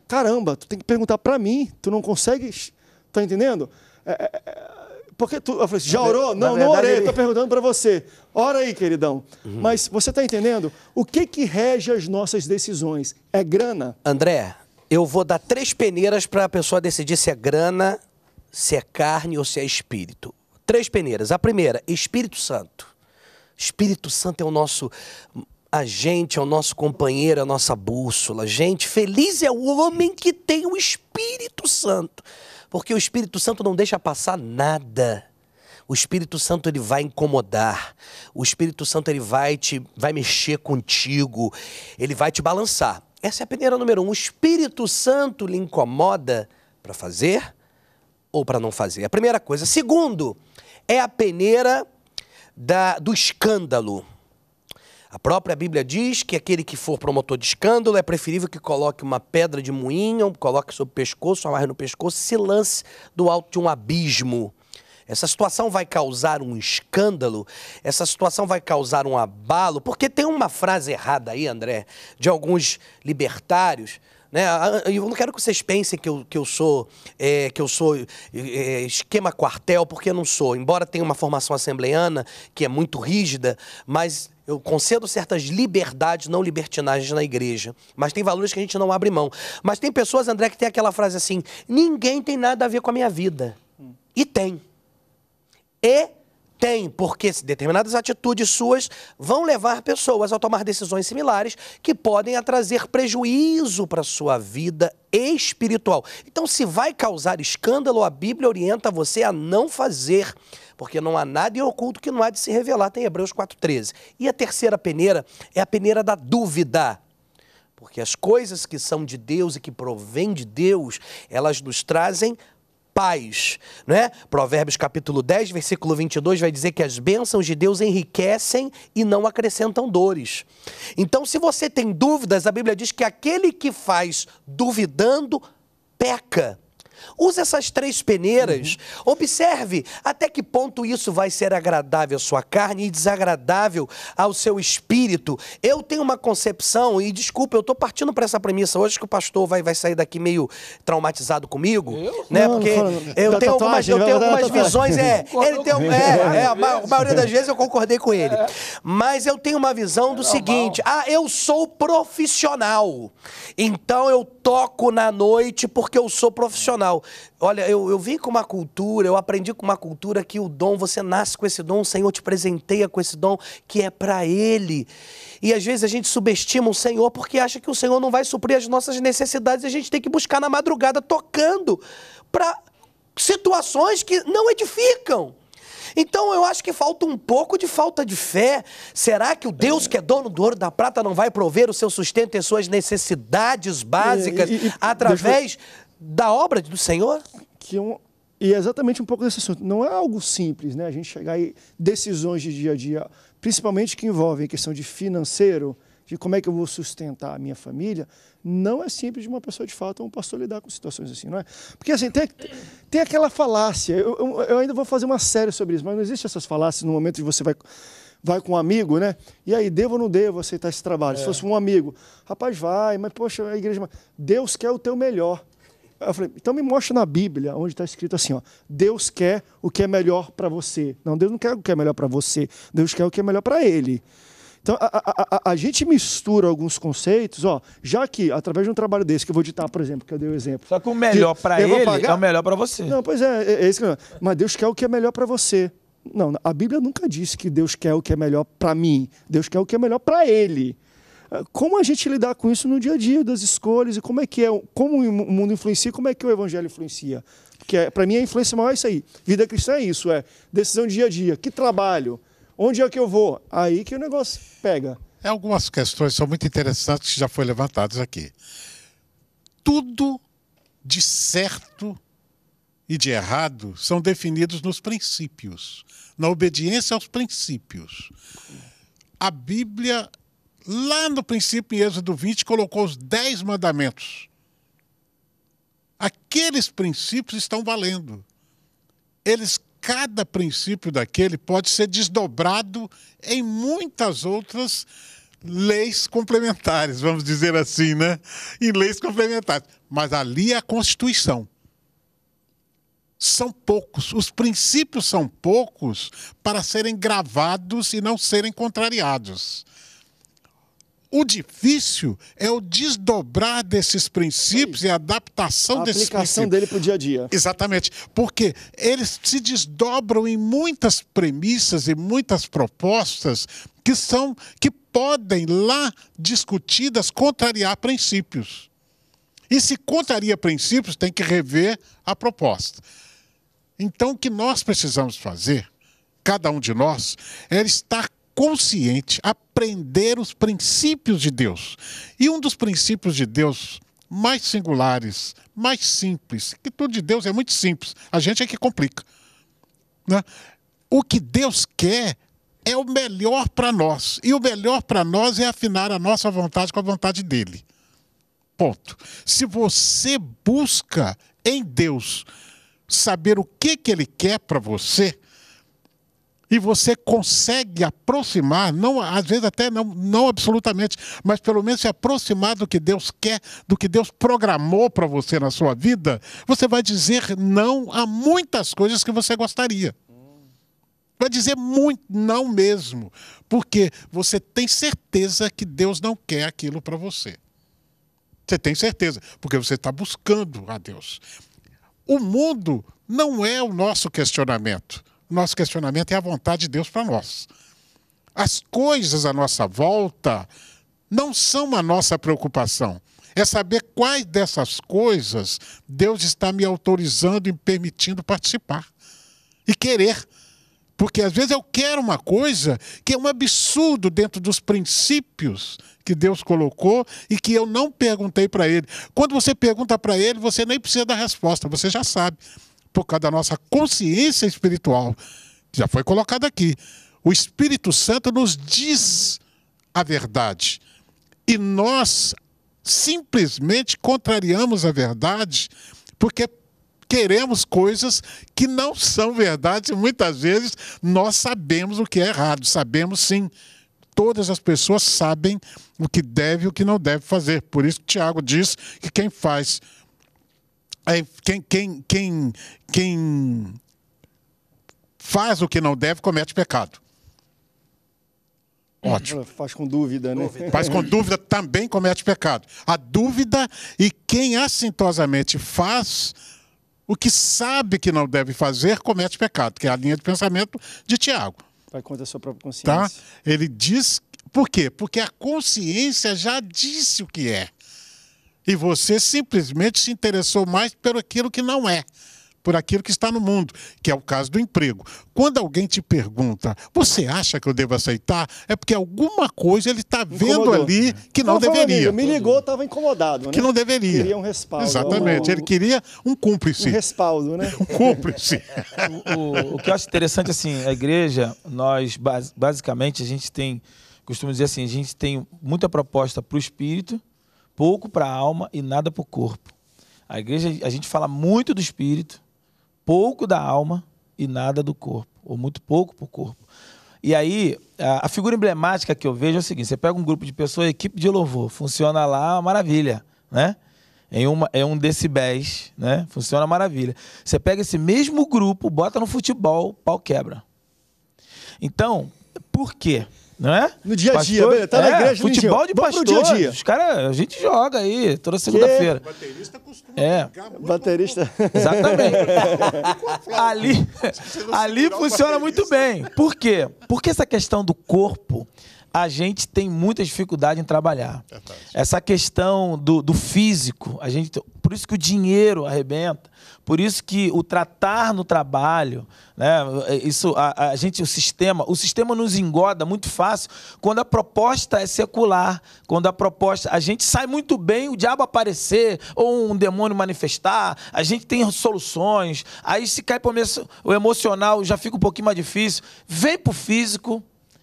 Caramba, tu tem que perguntar para mim, tu não consegues, tá entendendo? É, é, é, porque tu, eu falei assim, já orou? Na não, verdade, não orei, ele... perguntando para você. Ora aí, queridão. Uhum. Mas você está entendendo? O que que rege as nossas decisões? É grana? André, eu vou dar três peneiras para a pessoa decidir se é grana, se é carne ou se é espírito. Três peneiras. A primeira, Espírito Santo. Espírito Santo é o nosso agente, é o nosso companheiro, é a nossa bússola. Gente, feliz é o homem que tem o Espírito Santo, porque o Espírito Santo não deixa passar nada. O Espírito Santo ele vai incomodar. O Espírito Santo ele vai te vai mexer contigo. Ele vai te balançar. Essa é a peneira número um. O Espírito Santo lhe incomoda para fazer ou para não fazer. A primeira coisa. Segundo, é a peneira da, do escândalo. A própria Bíblia diz que aquele que for promotor de escândalo é preferível que coloque uma pedra de moinho, coloque sobre o pescoço, amarre no pescoço, se lance do alto de um abismo. Essa situação vai causar um escândalo, essa situação vai causar um abalo, porque tem uma frase errada aí, André, de alguns libertários né? Eu não quero que vocês pensem que eu, que eu sou, é, que eu sou é, é, esquema quartel, porque eu não sou. Embora tenha uma formação assembleiana, que é muito rígida, mas eu concedo certas liberdades, não libertinagens na igreja. Mas tem valores que a gente não abre mão. Mas tem pessoas, André, que tem aquela frase assim: ninguém tem nada a ver com a minha vida. Hum. E tem. E tem, porque determinadas atitudes suas vão levar pessoas a tomar decisões similares que podem trazer prejuízo para a sua vida espiritual. Então, se vai causar escândalo, a Bíblia orienta você a não fazer, porque não há nada em oculto que não há de se revelar, tem Hebreus 4,13. E a terceira peneira é a peneira da dúvida. Porque as coisas que são de Deus e que provêm de Deus, elas nos trazem paz, né? Provérbios capítulo 10, versículo 22 vai dizer que as bênçãos de Deus enriquecem e não acrescentam dores. Então, se você tem dúvidas, a Bíblia diz que aquele que faz duvidando peca. Use essas três peneiras. Uhum. Observe até que ponto isso vai ser agradável à sua carne e desagradável ao seu espírito. Eu tenho uma concepção, e desculpa, eu estou partindo para essa premissa hoje que o pastor vai, vai sair daqui meio traumatizado comigo. Eu? Né? Não, Porque não, eu, tenho algumas, eu tenho algumas visões. É, ele tem, é, é, a maioria das vezes eu concordei com ele. Mas eu tenho uma visão do é seguinte: ah, eu sou profissional. Então eu toco na noite porque eu sou profissional. Olha, eu, eu vim com uma cultura, eu aprendi com uma cultura que o dom, você nasce com esse dom, o Senhor te presenteia com esse dom que é para Ele. E às vezes a gente subestima o Senhor porque acha que o Senhor não vai suprir as nossas necessidades e a gente tem que buscar na madrugada tocando para situações que não edificam. Então eu acho que falta um pouco de falta de fé. Será que o Deus é. que é dono do ouro da prata não vai prover o seu sustento e suas necessidades é, básicas e, e, e, através da obra do Senhor? Que é um, e é exatamente um pouco desse assunto. Não é algo simples, né? A gente chegar aí decisões de dia a dia, principalmente que envolvem questão de financeiro, de como é que eu vou sustentar a minha família, não é simples de uma pessoa de fato, um pastor lidar com situações assim, não é? Porque assim, tem, tem aquela falácia, eu, eu, eu ainda vou fazer uma série sobre isso, mas não existe essas falácias no momento que você vai, vai com um amigo, né? E aí, devo ou não devo aceitar esse trabalho? É. Se fosse um amigo, rapaz, vai, mas poxa, a igreja... Deus quer o teu melhor. Eu falei, então me mostra na Bíblia onde está escrito assim: ó, Deus quer o que é melhor para você. Não, Deus não quer o que é melhor para você, Deus quer o que é melhor para ele. Então, a, a, a, a, gente mistura alguns conceitos, ó, já que, através de um trabalho desse, que eu vou ditar, por exemplo, que eu dei o um exemplo. Só que o melhor para ele pagar... é o melhor para você. Não, pois é, é, é isso que eu... Mas Deus quer o que é melhor para você. Não, a Bíblia nunca disse que Deus quer o que é melhor para mim. Deus quer o que é melhor para ele como a gente lidar com isso no dia a dia das escolhas e como é que é, como o mundo influencia, como é que o evangelho influencia? Porque é, para mim a influência maior é isso aí. Vida cristã é isso, é decisão dia a dia, que trabalho, onde é que eu vou? Aí que o negócio pega. É algumas questões são muito interessantes que já foram levantadas aqui. Tudo de certo e de errado são definidos nos princípios, na obediência aos princípios. A Bíblia lá no princípio, em Êxodo 20, colocou os dez mandamentos. Aqueles princípios estão valendo. Eles, cada princípio daquele pode ser desdobrado em muitas outras leis complementares, vamos dizer assim, né? Em leis complementares. Mas ali é a Constituição. São poucos, os princípios são poucos para serem gravados e não serem contrariados. O difícil é o desdobrar desses princípios e a adaptação a desses princípios. A aplicação dele para o dia a dia. Exatamente, porque eles se desdobram em muitas premissas e muitas propostas que são que podem lá discutidas contrariar princípios. E se contraria princípios, tem que rever a proposta. Então, o que nós precisamos fazer, cada um de nós, é estar consciente aprender os princípios de Deus. E um dos princípios de Deus mais singulares, mais simples, que tudo de Deus é muito simples, a gente é que complica. Né? O que Deus quer é o melhor para nós. E o melhor para nós é afinar a nossa vontade com a vontade dele. Ponto. Se você busca em Deus saber o que, que ele quer para você, e você consegue aproximar, não às vezes até não, não absolutamente, mas pelo menos se aproximar do que Deus quer, do que Deus programou para você na sua vida, você vai dizer não a muitas coisas que você gostaria. Vai dizer muito não mesmo, porque você tem certeza que Deus não quer aquilo para você. Você tem certeza, porque você está buscando a Deus. O mundo não é o nosso questionamento. Nosso questionamento é a vontade de Deus para nós. As coisas à nossa volta não são a nossa preocupação. É saber quais dessas coisas Deus está me autorizando e permitindo participar e querer. Porque às vezes eu quero uma coisa que é um absurdo dentro dos princípios que Deus colocou e que eu não perguntei para Ele. Quando você pergunta para Ele, você nem precisa da resposta, você já sabe por causa da nossa consciência espiritual, que já foi colocado aqui. O Espírito Santo nos diz a verdade. E nós simplesmente contrariamos a verdade porque queremos coisas que não são verdade. Muitas vezes nós sabemos o que é errado, sabemos sim. Todas as pessoas sabem o que deve e o que não deve fazer. Por isso, Tiago diz que quem faz quem, quem, quem, quem faz o que não deve comete pecado. É, Ótimo. Faz com dúvida, né? Dúvida. Faz com dúvida também comete pecado. A dúvida e quem assintosamente faz o que sabe que não deve fazer comete pecado, que é a linha de pensamento de Tiago. Vai contra a sua própria tá? consciência. Tá? Ele diz. Por quê? Porque a consciência já disse o que é. E você simplesmente se interessou mais pelo aquilo que não é, por aquilo que está no mundo, que é o caso do emprego. Quando alguém te pergunta, você acha que eu devo aceitar? É porque alguma coisa ele está vendo ali que não então, deveria. Amigo, me ligou, estava incomodado. Né? Que não deveria. Queria um respaldo. Exatamente, um, ele queria um cúmplice. Um respaldo, né? Um cúmplice. o, o, o, que eu acho interessante, assim, a igreja, nós, basicamente, a gente tem, costumo dizer assim, a gente tem muita proposta para o espírito, pouco para a alma e nada para o corpo. A igreja, a gente fala muito do espírito, pouco da alma e nada do corpo, ou muito pouco para o corpo. E aí, a, figura emblemática que eu vejo é o seguinte: você pega um grupo de pessoas, equipe de louvor, funciona lá, maravilha, né? Em, uma, é um decibéis, né? Funciona maravilha. Você pega esse mesmo grupo, bota no futebol, pau quebra. Então, por quê? não é? No dia a dia, pastor, tá é, na igreja, futebol de pastor. Dia a dia. Os caras, a gente joga aí toda segunda-feira. Baterista costuma é. baterista. Exatamente. ali ali funciona muito bem. Por quê? Porque essa questão do corpo, a gente tem muita dificuldade em trabalhar. É essa questão do, do físico, a gente, por isso que o dinheiro arrebenta por isso que o tratar no trabalho, né, isso, a, a gente, o sistema, o sistema nos engoda muito fácil quando a proposta é secular, quando a proposta, a gente sai muito bem o diabo aparecer ou um demônio manifestar, a gente tem soluções, aí se cai para o emocional, já fica um pouquinho mais difícil, vem para o físico,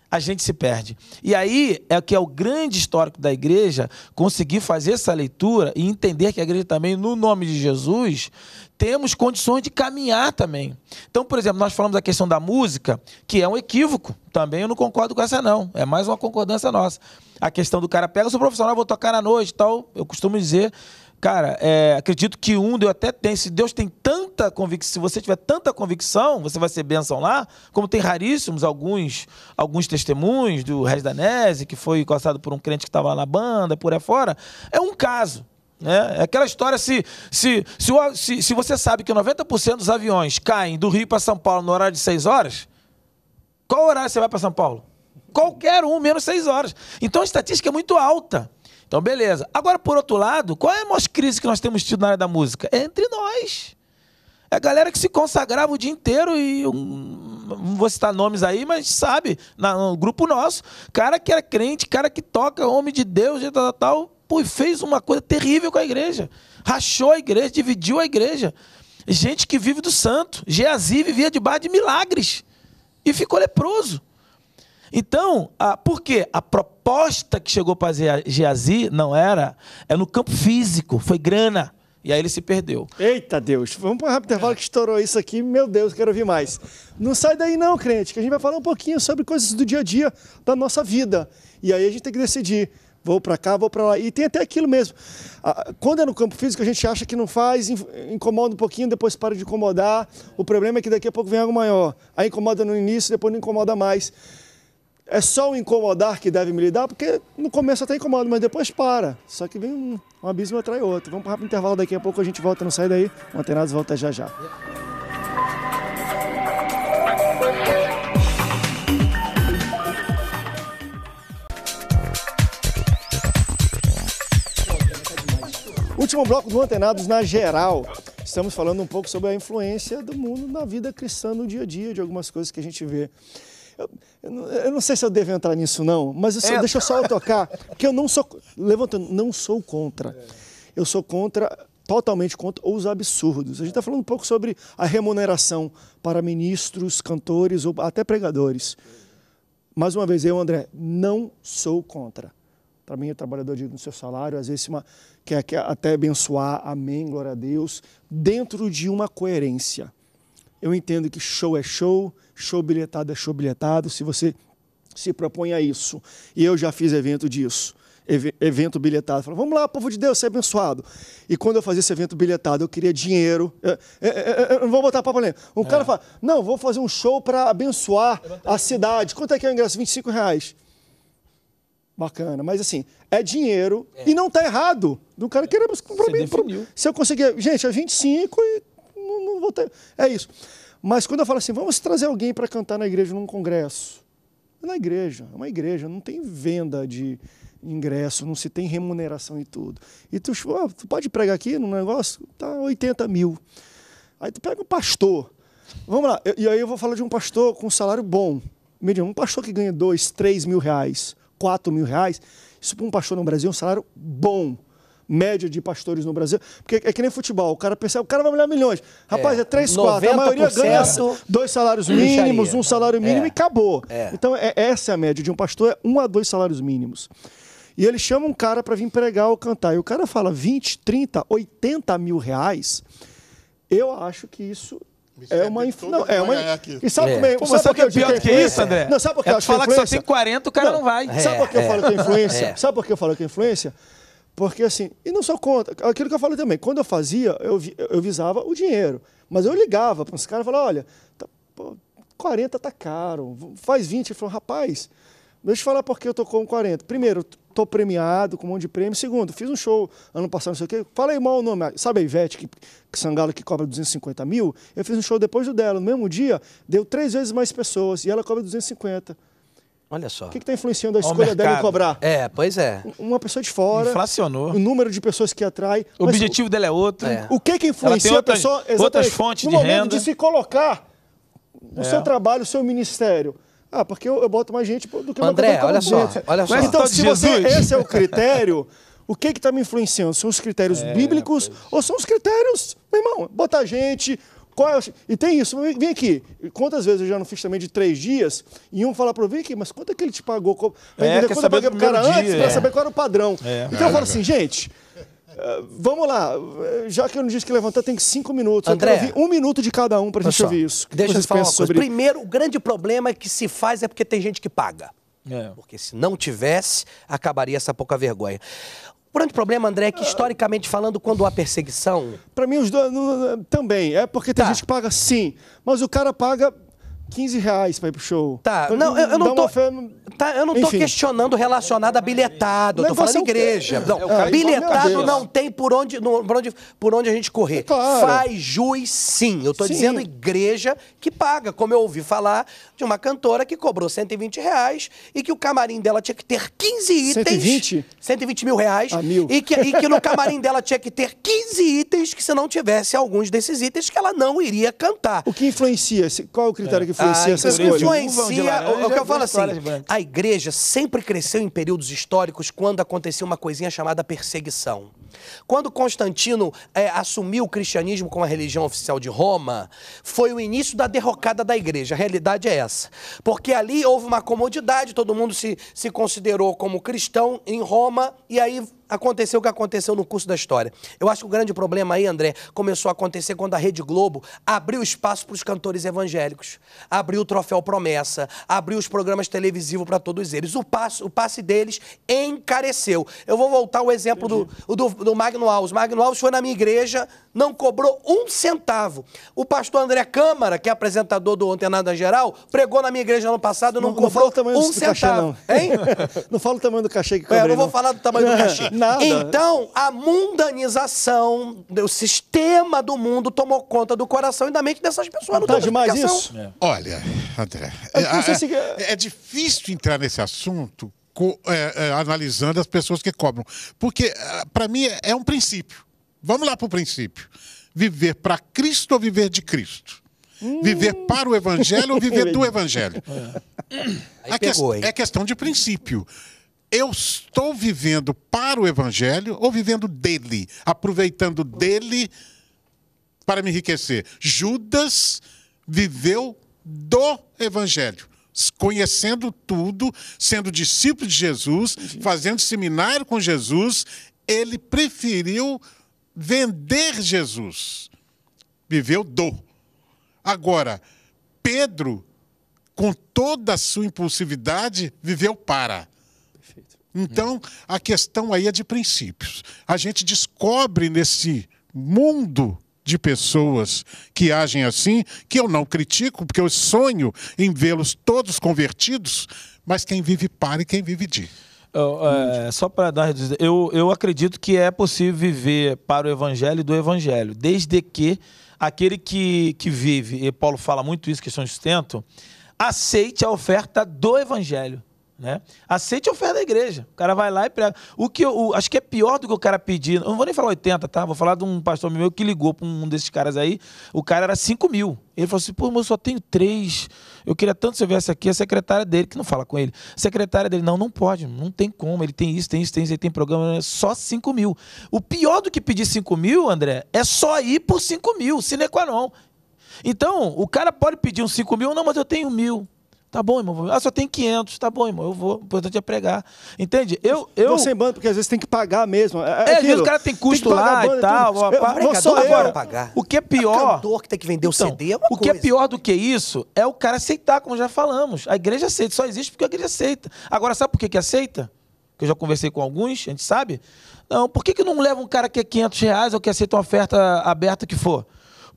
a gente se perde. E aí é que é o grande histórico da igreja conseguir fazer essa leitura e entender que a igreja também, no nome de Jesus, temos condições de caminhar também. Então, por exemplo, nós falamos da questão da música, que é um equívoco. Também eu não concordo com essa, não. É mais uma concordância nossa. A questão do cara pega, eu sou profissional, vou tocar na noite e tal. Eu costumo dizer, cara, é, acredito que um, eu até tenho. Se Deus tem tanta convicção, se você tiver tanta convicção, você vai ser bênção lá, como tem raríssimos alguns alguns testemunhos do Reis Nese, que foi encostado por um crente que estava lá na banda, por aí fora. É um caso. Né? É aquela história: se, se, se, se, se você sabe que 90% dos aviões caem do Rio para São Paulo no horário de 6 horas, qual horário você vai para São Paulo? Qualquer um, menos 6 horas. Então a estatística é muito alta. Então, beleza. Agora, por outro lado, qual é a maior crise que nós temos tido na área da música? É entre nós. É a galera que se consagrava o dia inteiro e. não vou citar nomes aí, mas sabe, no grupo nosso, cara que era crente, cara que toca, homem de Deus, tal, tal, tal e fez uma coisa terrível com a igreja. Rachou a igreja, dividiu a igreja. Gente que vive do santo. Geazi vivia debaixo de milagres e ficou leproso. Então, a, por quê? A proposta que chegou para Geazi não era, é no campo físico, foi grana. E aí ele se perdeu. Eita Deus, vamos para um rápido intervalo que estourou isso aqui. Meu Deus, quero ouvir mais. Não sai daí não, crente, que a gente vai falar um pouquinho sobre coisas do dia a dia da nossa vida. E aí a gente tem que decidir vou para cá, vou para lá. E tem até aquilo mesmo. Quando é no campo físico, a gente acha que não faz, incomoda um pouquinho, depois para de incomodar. O problema é que daqui a pouco vem algo maior. Aí incomoda no início, depois não incomoda mais. É só o incomodar que deve me lidar, porque no começo até incomoda, mas depois para. Só que vem um, um abismo atrai outro. Vamos para o intervalo, daqui a pouco a gente volta, não sai daí. O Antenados volta já já. Último bloco do Antenados na geral. Estamos falando um pouco sobre a influência do mundo na vida cristã no dia a dia, de algumas coisas que a gente vê. Eu, eu não sei se eu devo entrar nisso, não, mas eu só, é. deixa eu só tocar, porque eu não sou. Levantando, não sou contra. Eu sou contra totalmente contra os absurdos. A gente está falando um pouco sobre a remuneração para ministros, cantores ou até pregadores. Mais uma vez, eu, André, não sou contra. Também o trabalhador digno do seu salário, às vezes uma, quer, quer até abençoar, amém, glória a Deus, dentro de uma coerência. Eu entendo que show é show, show bilhetado é show bilhetado, se você se propõe a isso, e eu já fiz evento disso, evento bilhetado. falo, vamos lá, povo de Deus, ser abençoado. E quando eu fazia esse evento bilhetado, eu queria dinheiro. Eu, eu, eu, não vou botar papo ali. Um é. cara fala, não, vou fazer um show para abençoar a cidade. Quanto é que é o ingresso? 25 reais bacana. Mas assim, é dinheiro é. e não tá errado. Do cara querer comprar mim. se eu conseguir. Gente, é 25 e não, não vou ter. É isso. Mas quando eu falo assim, vamos trazer alguém para cantar na igreja num congresso. É na igreja, é uma igreja, não tem venda de ingresso, não se tem remuneração e tudo. E tu, oh, tu pode pregar aqui no negócio? Tá 80 mil. Aí tu pega um pastor. Vamos lá, e aí eu vou falar de um pastor com salário bom. um pastor que ganha 2, 3 mil reais 4 mil reais. Isso para um pastor no Brasil é um salário bom média de pastores no Brasil. Porque é que nem futebol, o cara percebe, o cara vai ganhar milhões. Rapaz, é, é 3, 4. A maioria ganha dois salários mínimos, um salário é. mínimo é. e acabou. É. Então, é, essa é a média de um pastor, é um a dois salários mínimos. E ele chama um cara para vir pregar ou cantar. E o cara fala 20, 30, 80 mil reais. Eu acho que isso é uma influência. não, é uma E sabe é. como é? Pô, sabe, o é que é pior que isso, André? Não, sabe por é que é eu falar que só tem 40, o cara não, não vai. Sabe por que eu falo que é influência? Sabe por que eu falo que é influência? Porque assim, e não só conta, aquilo que eu falei também, quando eu fazia, eu, eu visava o dinheiro. Mas eu ligava para os caras e falava, olha, tá, pô, 40 tá caro, faz 20. Ele falou, rapaz, deixa eu te falar por que eu tô com 40. Primeiro, tô premiado com um monte de prêmio. Segundo, fiz um show ano passado, não sei o quê. Falei mal o nome. Sabe a Ivete, que, que Sangalo, que cobra 250 mil? Eu fiz um show depois do dela. No mesmo dia, deu três vezes mais pessoas e ela cobra 250. Olha só. O que está influenciando a escolha dela em cobrar? É, pois é. Uma pessoa de fora. Inflacionou. O número de pessoas que atrai. O objetivo o, dela é outro. É. O que que influencia outras, a pessoa? Exatamente, outras fontes no de renda. de se colocar o é. seu trabalho, o seu ministério ah, porque eu, eu boto mais gente do que o André, olha só, olha só. Mas então, se você, esse é o critério, o que está me influenciando? São os critérios é, bíblicos pois. ou são os critérios, meu irmão, botar gente, qual é o... E tem isso, vem aqui. Quantas vezes eu já não fiz também de três dias e um fala para eu, vem aqui, mas quanto é que ele te pagou? Pra é, entender quanto eu paguei pro cara dia, antes, é. para saber qual era o padrão. É. Então eu falo é. assim, gente, vamos lá, já que eu não disse que levantar, tem cinco minutos. André, eu quero ouvir um minuto de cada um para a gente só. ouvir isso. Deixa eu falar uma coisa. Sobre... Primeiro, o grande problema é que se faz é porque tem gente que paga. É. Porque se não tivesse, acabaria essa pouca vergonha. O grande problema, André, é que historicamente falando, quando há perseguição. Para mim, os dois. Também. É porque tem tá. gente que paga sim. Mas o cara paga 15 reais pra ir pro show. Tá, então, não, eu, eu não tô. Fé... Tá, eu não Enfim. tô questionando relacionado a bilhetado. Eu tô falando é igreja. É, não, é, é bilhetado não tem por onde, no por onde, por onde a gente correr. É claro. Faz jus sim. Eu tô sim. dizendo igreja que paga. Como eu ouvi falar de uma cantora que cobrou 120 reais e que o camarim dela tinha que ter 15 itens. 120? 120 mil reais. Ah, mil. E que, e que no camarim dela tinha que ter 15 itens, que se não tivesse alguns desses itens, que ela não iria cantar. O que influencia? Qual é o critério que influencia? Ah, influencia essa é escolha? Influencia, é o, que eu falo assim, a igreja sempre cresceu em períodos históricos quando acontecia uma coisinha chamada perseguição. Quando Constantino é, assumiu o cristianismo como a religião oficial de Roma, foi o início da derrocada da igreja. A realidade é essa. Porque ali houve uma comodidade, todo mundo se, se considerou como cristão em Roma, e aí aconteceu o que aconteceu no curso da história. Eu acho que o grande problema aí, André, começou a acontecer quando a Rede Globo abriu espaço para os cantores evangélicos, abriu o Troféu Promessa, abriu os programas televisivos para todos eles. O passe, o passe deles encareceu. Eu vou voltar ao exemplo do, do, do Magno Alves. Magno Alves foi na minha igreja, não cobrou um centavo. O pastor André Câmara, que é apresentador do Antenada Geral, pregou na minha igreja ano passado, não, não cobrou não um centavo. Cachê, não. não fala o tamanho do cachê que cobrei, é, Eu não vou falar do tamanho do cachê. Nada. Então, a mundanização, o sistema do mundo tomou conta do coração e da mente dessas pessoas. Não, tá demais isso? É. Olha, André, é, é, é difícil entrar nesse assunto é, é, analisando as pessoas que cobram. Porque, é, para mim, é, é um princípio. Vamos lá para o princípio. Viver para Cristo ou viver de Cristo? Viver hum. para o Evangelho ou viver do é. Evangelho? Aí pegou, é questão de princípio. Eu estou vivendo para o Evangelho ou vivendo dele? Aproveitando dele para me enriquecer. Judas viveu do Evangelho conhecendo tudo, sendo discípulo de Jesus, Sim. fazendo seminário com Jesus, ele preferiu vender Jesus. Viveu do. Agora, Pedro, com toda a sua impulsividade, viveu para. Então, a questão aí é de princípios. A gente descobre nesse mundo de pessoas que agem assim, que eu não critico, porque eu sonho em vê-los todos convertidos, mas quem vive para e quem vive de. Oh, é, só para dar eu, eu acredito que é possível viver para o evangelho e do evangelho, desde que aquele que, que vive, e Paulo fala muito isso, questão de sustento, aceite a oferta do evangelho. Né? Aceite a oferta da igreja. O cara vai lá e prega. O que eu, o, acho que é pior do que o cara pedir. Eu não vou nem falar 80, tá? Vou falar de um pastor meu que ligou para um desses caras aí. O cara era 5 mil. Ele falou assim: pô, mas eu só tenho três. Eu queria tanto que você viesse aqui. A secretária dele, que não fala com ele, a secretária dele, não, não pode, não tem como. Ele tem isso, tem isso, tem isso, ele tem programa, é só 5 mil. O pior do que pedir 5 mil, André, é só ir por 5 mil, sine qua non. Então, o cara pode pedir uns 5 mil, não, mas eu tenho mil. Tá bom, irmão. Ah, só tem 500. Tá bom, irmão. Eu vou. O importante é pregar. Entende? Eu. eu... sem banda, porque às vezes tem que pagar mesmo. É, é, é às vezes o cara tem custo tem lá e tal. Eu, vou só agora. Pagar. O que é pior. O que tem que vender então, o CD é uma O que é pior do que isso é o cara aceitar, como já falamos. A igreja aceita. Só existe porque a igreja aceita. Agora, sabe por que, que aceita? Que eu já conversei com alguns, a gente sabe. Não, por que, que não leva um cara que é 500 reais ou que aceita uma oferta aberta que for?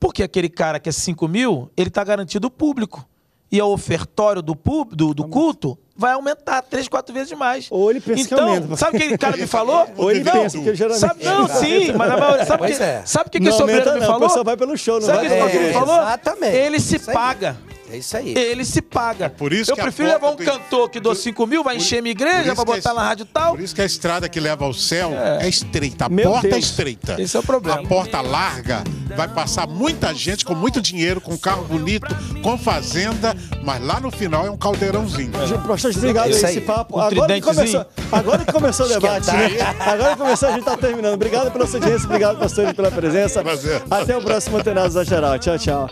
Porque aquele cara que é 5 mil, ele está garantido o público e ao ofertório do, pub, do, do culto, vai aumentar três, quatro vezes mais. Ou ele pensa então, que aumenta. Sabe o que o cara me falou? Ou ele não, pensa, porque geralmente... Sabe, não, sim, mas a maioria... Sabe o que, é. sabe que, não que esse obreiro me falou? Não, vai pelo show, não sabe Sabe o que esse é, me falou? Exatamente. Ele se paga. É isso aí. Ele se paga. É por isso eu prefiro levar um do... cantor que do... dou 5 mil, vai por... encher minha igreja, vai é botar é... na rádio tal. Por isso que a estrada que leva ao céu é, é estreita. A Meu porta é Deus. é estreita. Esse é o problema. A porta larga vai passar muita gente com muito dinheiro, com carro bonito, com fazenda, mas lá no final é um caldeirãozinho. É. Gente, bastante esse papo. Um agora, que começou, agora que começou o debate, né? Agora que começou, a gente está terminando. Obrigado pela sua audiência, obrigado, pastor, pela presença. Prazer. Até o próximo Antenados da Geral. Tchau, tchau.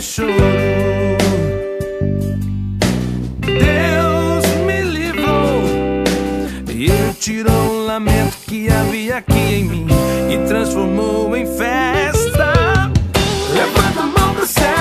choro. Deus me livrou e ele tirou o lamento que havia aqui em mim e transformou em festa. Levanta a mão pro céu.